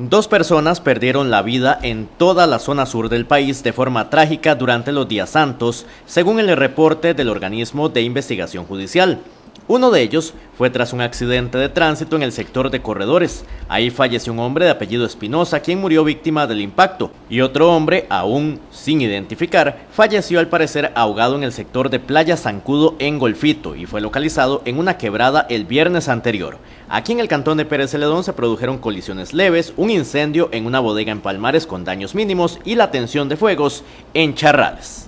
Dos personas perdieron la vida en toda la zona sur del país de forma trágica durante los días santos, según el reporte del organismo de investigación judicial. Uno de ellos fue tras un accidente de tránsito en el sector de corredores. Ahí falleció un hombre de apellido Espinosa, quien murió víctima del impacto, y otro hombre, aún sin identificar, falleció al parecer ahogado en el sector de Playa Zancudo en Golfito y fue localizado en una quebrada el viernes anterior. Aquí en el cantón de Pérez Celedón se produjeron colisiones leves, un incendio en una bodega en Palmares con daños mínimos y la tensión de fuegos en Charrales.